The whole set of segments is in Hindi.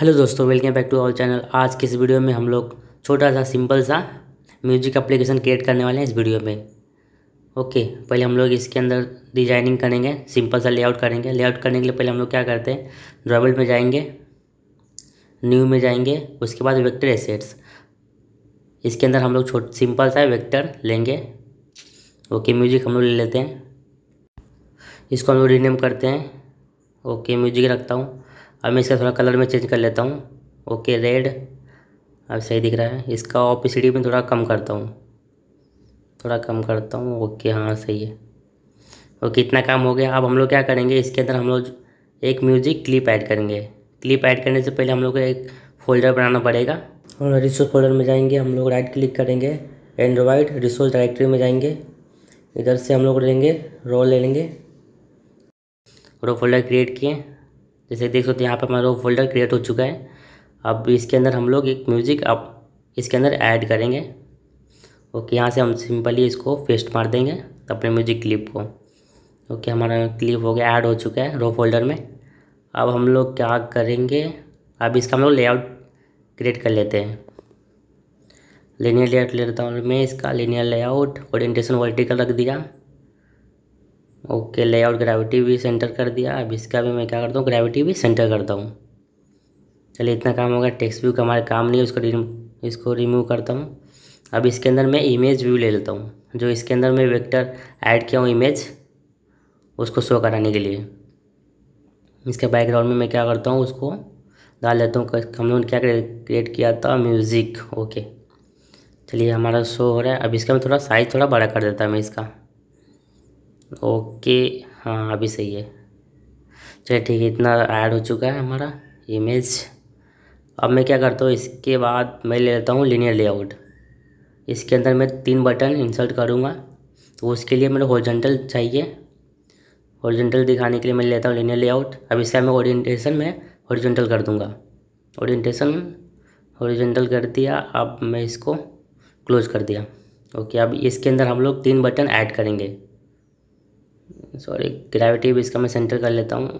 हेलो दोस्तों welcome back to our channel आज के इस वीडियो में हम लोग छोटा सा सिंपल सा म्यूजिक एप्लीकेशन क्रिएट करने वाले हैं इस वीडियो में ओके पहले हम लोग इसके अंदर डिजाइनिंग करेंगे सिंपल सा लेआउट करेंगे लेआउट करने के लिए पहले हम लोग क्या करते हैं ड्रॉबल में जाएंगे न्यू में जाएंगे उसके बाद वेक्टर एसेट्स इसके अंदर हम लोग छोट सिंपल सा वेक्टर लेंगे ओके म्यूजिक हम लोग ले लेते हैं इसको हम लोग रीनेम करते हैं ओके म्यूजिक रखता हूँ अब मैं इसका थोड़ा कलर में चेंज कर लेता हूँ ओके रेड अब सही दिख रहा है इसका ऑपिसिटी में थोड़ा कम करता हूँ थोड़ा कम करता हूँ ओके हाँ सही है ओके इतना काम हो गया अब हम लोग क्या करेंगे इसके अंदर हम लोग एक म्यूज़िक क्लिप ऐड करेंगे क्लिप ऐड करने से पहले हम लोग को एक फ़ोल्डर बनाना पड़ेगा और रिसोर्स फोल्डर में जाएंगे हम लोग राइट क्लिक करेंगे एंड्रॉइड रिसोर्स डायरेक्टरी में जाएंगे इधर से हम लोग लेंगे रोल ले लेंगे रॉ फोल्डर क्रिएट किए जैसे देख सकते हैं यहाँ पर हमारा फोल्डर क्रिएट हो चुका है अब इसके अंदर हम लोग एक म्यूज़िक अब इसके अंदर ऐड करेंगे ओके यहाँ से हम सिंपली इसको पेस्ट मार देंगे अपने म्यूज़िक क्लिप को ओके हमारा क्लिप हो गया ऐड हो चुका है रो फोल्डर में अब हम लोग क्या करेंगे अब इसका हम लोग लेआउट क्रिएट कर लेते हैं लेनियर लेआउट ले लेता हूँ मैं इसका लेनियर लेआउट ओरिएंटेशन वर्टिकल रख दिया ओके लेआउट ग्रेविटी भी सेंटर कर दिया अब इसका भी मैं क्या करता हूँ ग्रेविटी भी सेंटर करता हूँ चलिए इतना काम होगा टेक्स्ट व्यू का हमारा काम नहीं है उसको इसको रिमूव करता हूँ अब इसके अंदर मैं इमेज व्यू ले लेता हूँ जो इसके अंदर मैं वेक्टर ऐड किया हूँ इमेज उसको शो कराने के लिए इसके बैकग्राउंड में मैं क्या करता हूँ उसको डाल देता हूँ हम लोगों ने क्या क्रिएट किया था म्यूज़िक ओके चलिए हमारा शो हो रहा है अब इसका मैं थोड़ा साइज़ थोड़ा बड़ा कर देता हूँ मैं इसका ओके हाँ अभी सही है चलिए ठीक है इतना ऐड हो चुका है हमारा इमेज अब मैं क्या करता हूँ इसके बाद मैं ले लेता हूँ लीनियर लेआउट इसके अंदर मैं तीन बटन इंसर्ट करूँगा तो उसके लिए मेरे हॉर्जेंटल चाहिए औरिजेंटल दिखाने के लिए मैं लेता हूँ लीनियर लेआउट अब इसका मैं ओरिएंटेशन में औरिजेंटल कर दूँगा ओरिएंटेशन हॉरिजेंटल कर दिया अब मैं इसको क्लोज कर दिया ओके अब इसके अंदर हम लोग तीन बटन ऐड करेंगे सॉरी ग्रेविटी भी इसका मैं सेंटर कर लेता हूँ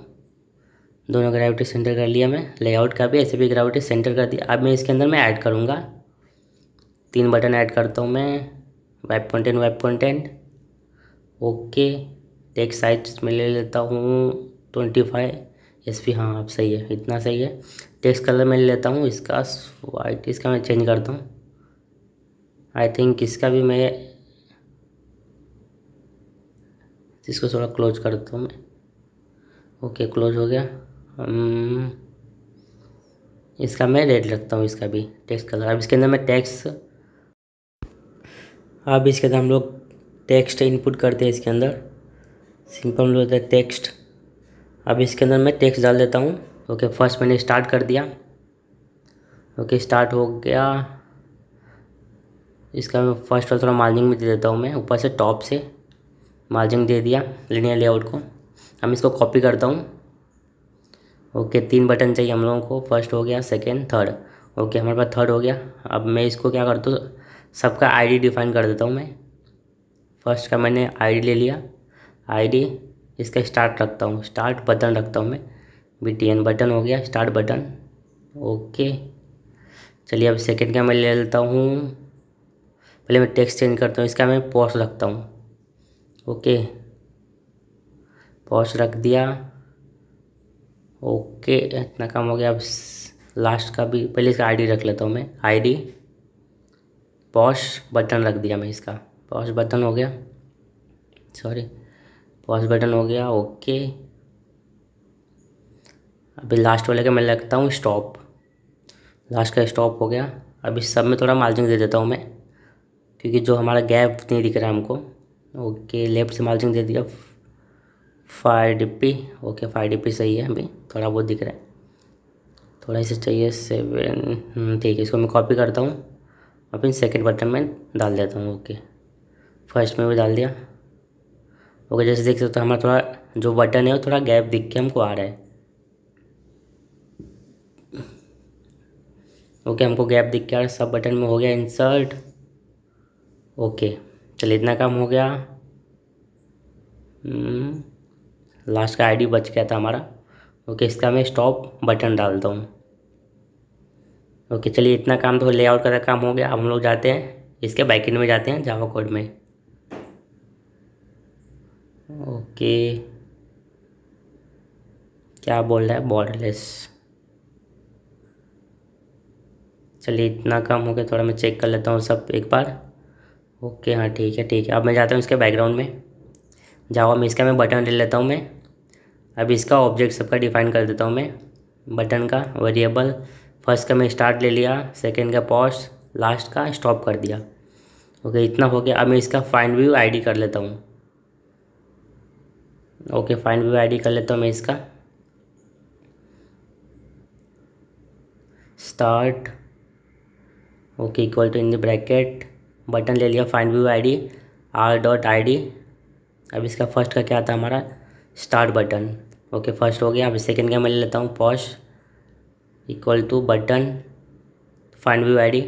दोनों ग्रेविटी सेंटर कर लिया मैं लेआउट का भी ऐसे भी ग्रेविटी सेंटर कर दिया अब मैं इसके अंदर मैं ऐड करूँगा तीन बटन ऐड करता हूँ मैं web content web content okay एक साइज में ले लेता हूँ ट्वेंटी फाइव एस पी हाँ आप सही है इतना सही है टेक्स कलर में ले लेता हूँ इसका वाइट इसका मैं चेंज करता हूँ आई थिंक इसका भी मैं इसको थोड़ा क्लोज कर देता हूँ मैं ओके क्लोज हो गया हम्म, इसका मैं रेड रखता हूँ इसका भी टेक्स्ट कलर अब इसके अंदर मैं टेक्स्ट अब इसके अंदर हम लोग टेक्स्ट इनपुट करते हैं इसके अंदर सिंपल हम लोग होता है टेक्स्ट अब इसके अंदर मैं टेक्स्ट डाल देता हूँ ओके फर्स्ट मैंने स्टार्ट कर दिया ओके स्टार्ट हो गया इसका मैं फर्स्ट और थोड़ा मार्जिंग में दे देता हूँ मैं ऊपर से टॉप से मार्जिन दे दिया लेने लेआउट को हम इसको कॉपी करता हूँ ओके तीन बटन चाहिए हम लोगों को फर्स्ट हो गया सेकेंड थर्ड ओके हमारे पास थर्ड हो गया अब मैं इसको क्या करता हूँ सबका आईडी डिफाइन कर देता हूँ मैं फर्स्ट का मैंने आईडी ले लिया आईडी इसका स्टार्ट रखता हूँ स्टार्ट बटन रखता हूँ मैं बी टी एन बटन हो गया स्टार्ट बटन ओके चलिए अब सेकेंड का मैं ले लेता हूँ पहले मैं टेक्स्ट चेंज करता हूँ इसका मैं पोस्ट रखता हूँ ओके पॉज रख दिया ओके इतना काम हो गया अब लास्ट का भी पहले इसका आईडी रख लेता हूँ मैं आईडी पॉश बटन रख दिया मैं इसका पॉश बटन हो गया सॉरी पॉज बटन हो गया ओके अभी लास्ट वाले का मैं लगता हूँ स्टॉप लास्ट का स्टॉप हो गया अभी सब में थोड़ा मार्जिन दे देता हूँ मैं क्योंकि जो हमारा गैप नहीं दिख रहा है हमको ओके लेफ्ट से मार्जिन दे दिया five D P okay five D P सही है अभी थोड़ा बहुत दिख रहा है थोड़ा इसे चाहिए सेवन हम्म, ठीक है इसको मैं कॉपी करता हूँ और फिर सेकेंड बटन में डाल देता हूँ ओके फर्स्ट में भी डाल दिया ओके जैसे देख सकते हो हमारा थोड़ा जो बटन है वो थोड़ा गैप दिख के हमको आ रहा है ओके हमको गैप दिख के आ रहा है सब बटन में हो गया इंसर्ट ओके चलिए इतना काम हो गया लास्ट हम्म, का आईडी बच गया था हमारा ओके इसका मैं स्टॉप बटन डालता हूँ ओके चलिए इतना काम तो लेआउट का काम हो गया अब हम लोग जाते हैं इसके बाइकिन में जाते हैं जावा कोड में ओके क्या बोल रहा है बॉर्डरलेस चलिए इतना काम हो गया थोड़ा मैं चेक कर लेता हूँ सब एक बार ओके हाँ ठीक है ठीक है अब मैं जाता हूँ इसके बैकग्राउंड में जाओ मैं इसका मैं बटन ले लेता हूँ मैं अब इसका ऑब्जेक्ट सबका डिफाइन कर देता हूँ मैं बटन का वेरिएबल फर्स्ट का मैं स्टार्ट ले लिया सेकेंड का पॉज लास्ट का स्टॉप कर दिया ओके इतना हो गया अब मैं इसका फाइन व्यू आई कर लेता हूँ ओके फाइन व्यू आई कर लेता हूँ मैं इसका start okay equal to in the bracket button ले लिया find view I D R dot I D अब इसका फर्स्ट का क्या था हमारा स्टार्ट बटन ओके फर्स्ट हो गया अब सेकेंड का मैं ले लेता हूँ pause equal to button find view I D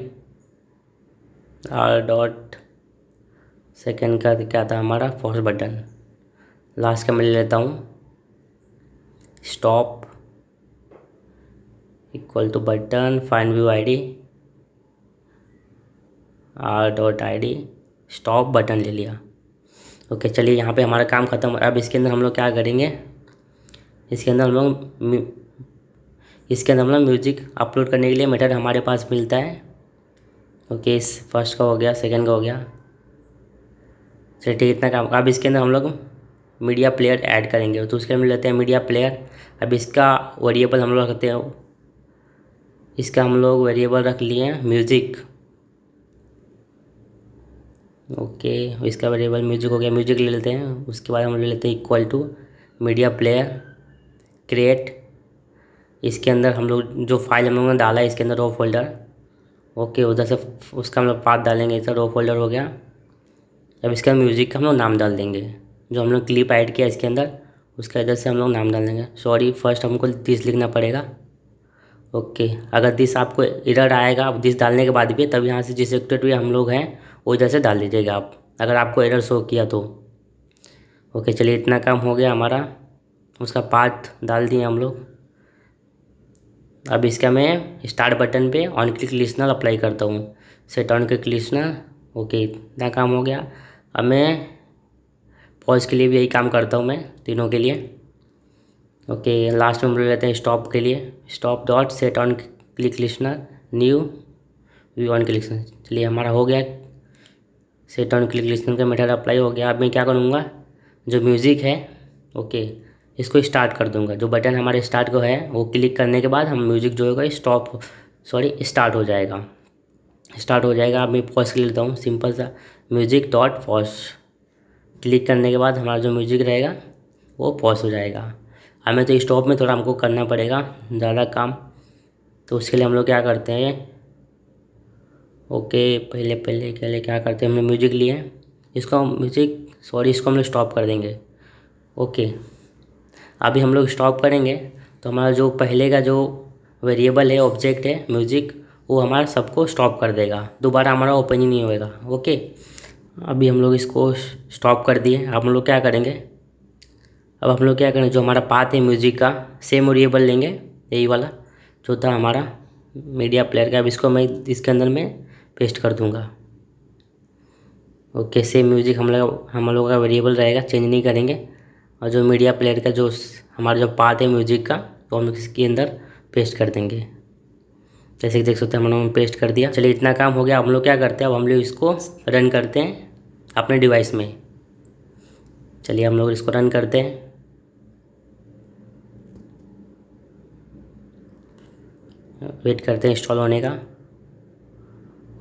R dot second का क्या था हमारा फर्स्ट बटन लास्ट का मैं ले लेता हूँ stop equal to button find view ID R dot I D stop button ले लिया ओके चलिए यहाँ पे हमारा काम ख़त्म अब इसके अंदर हम लोग क्या करेंगे इसके अंदर हम लोग इसके अंदर हम लोग म्यूजिक अपलोड करने के लिए मेटर हमारे पास मिलता है ओके इस फर्स्ट का हो गया सेकंड का हो गया चलिए ठीक इतना काम अब इसके अंदर हम लोग मीडिया प्लेयर ऐड करेंगे तो उसके अंदर लेते हैं मीडिया प्लेयर अब इसका वेरिएबल हम लोग रखते हैं इसका हम लोग वेरिएबल रख लिए हैं म्यूज़िक ओके इसका वेरिएबल म्यूजिक हो गया म्यूजिक ले लेते हैं उसके बाद हम ले लेते हैं equal to media player create इसके अंदर हम लोग जो फाइल हम लोगों ने डाला है इसके अंदर रो फोल्डर ओके उधर से उसका हम लोग पाथ डालेंगे इसका रो फोल्डर हो गया अब इसका म्यूज़िक का हम लोग नाम डाल देंगे जो हम लोग क्लिप ऐड किया इसके अंदर उसका इधर से हम लोग नाम डाल देंगे सॉरी फर्स्ट हमको दिस लिखना पड़ेगा ओके अगर दिस आपको इधर आएगा अब दिस डालने के बाद भी तब यहाँ से जिस एक्टेड भी हम लोग हैं वो इधर से डाल दीजिएगा आप अगर आपको एरर शो किया तो ओके चलिए इतना काम हो गया हमारा उसका पार्ट डाल दिए हम लोग अब इसका मैं स्टार्ट बटन पे ऑन क्लिक लिसनर अप्लाई करता हूँ set on click listener okay इतना काम हो गया अब मैं पॉज के लिए भी यही काम करता हूँ मैं तीनों के लिए ओके लास्ट में हम लेते हैं स्टॉप के लिए stop dot set on click listener new view on click चलिए हमारा हो गया सेट डाउन क्लिक लिस्टन का मेटर अप्लाई हो गया अब मैं क्या करूँगा जो म्यूज़िक है ओके इसको स्टार्ट कर दूंगा जो बटन हमारे स्टार्ट को है वो क्लिक करने के बाद हम म्यूज़िक जो होगा स्टॉप सॉरी स्टार्ट हो जाएगा स्टार्ट हो जाएगा अब मैं पॉज कर लेता हूँ सिंपल सा म्यूज़िक डॉट पॉज क्लिक करने के बाद हमारा जो म्यूज़िक रहेगा वो पॉज हो जाएगा हमें तो स्टॉप में थोड़ा हमको करना पड़ेगा ज़्यादा काम तो उसके लिए हम लोग क्या करते हैं ओके पहले पहले पहले क्या करते हैं हमने म्यूजिक लिया है इसको म्यूजिक सॉरी इसको हम लोग स्टॉप कर देंगे ओके अभी हम लोग स्टॉप करेंगे तो हमारा जो पहले का जो वेरिएबल है ऑब्जेक्ट है म्यूजिक वो हमारा सबको स्टॉप कर देगा दोबारा हमारा ओपन ही नहीं होएगा ओके अभी हम लोग इसको स्टॉप कर दिए अब हम लोग क्या करेंगे अब हम लोग क्या करेंगे जो हमारा पाथ है म्यूजिक का सेम वेरिएबल लेंगे यही वाला जो था हमारा मीडिया प्लेयर का अब इसको मैं इसके अंदर में पेस्ट कर दूंगा ओके सेम म्यूज़िक हम लोग हम लोग का वेरिएबल रहेगा चेंज नहीं करेंगे और जो मीडिया प्लेयर का जो हमारा जो पार्ट है म्यूज़िक का वो हम इसके अंदर पेस्ट कर देंगे जैसे कि देख सकते हैं हम लोगों ने पेस्ट कर दिया चलिए इतना काम हो गया हम लोग क्या करते हैं अब हम लोग इसको रन करते हैं अपने डिवाइस में चलिए हम लोग इसको रन करते हैं वेट करते हैं इंस्टॉल होने का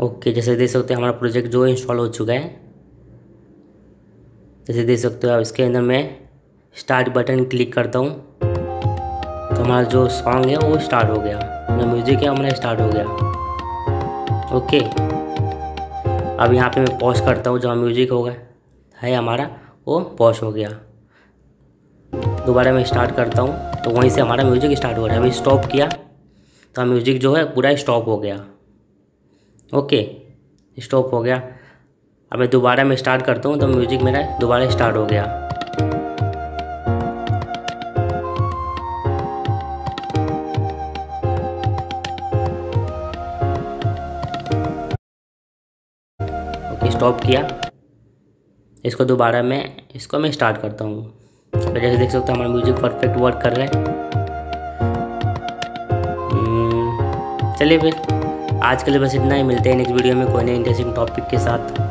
ओके जैसे देख सकते हैं हमारा प्रोजेक्ट जो इंस्टॉल हो चुका है जैसे देख सकते हो आप इसके अंदर मैं स्टार्ट बटन क्लिक करता हूँ तो हमारा जो सॉन्ग है वो स्टार्ट हो गया जो म्यूज़िक है हमारा स्टार्ट हो गया ओके अब यहाँ पे मैं पॉज करता हूँ जो म्यूज़िक होगा है हमारा वो पॉज हो गया दोबारा मैं स्टार्ट करता हूँ तो वहीं से हमारा म्यूज़िक स्टार्ट हो रहा है अभी स्टॉप किया तो म्यूज़िक हाँ, जो है पूरा स्टॉप हो गया ओके स्टॉप हो गया अब मैं दोबारा मैं स्टार्ट करता हूँ तो म्यूज़िक मेरा दोबारा स्टार्ट हो गया ओके स्टॉप किया इसको दोबारा मैं इसको मैं स्टार्ट करता हूँ तो जैसे देख सकते हो हमारा म्यूज़िक परफेक्ट वर्क कर रहा है हम्म, चलिए फिर आज के लिए बस इतना ही मिलते हैं नेक्स्ट वीडियो में कोई इंटरेस्टिंग टॉपिक के साथ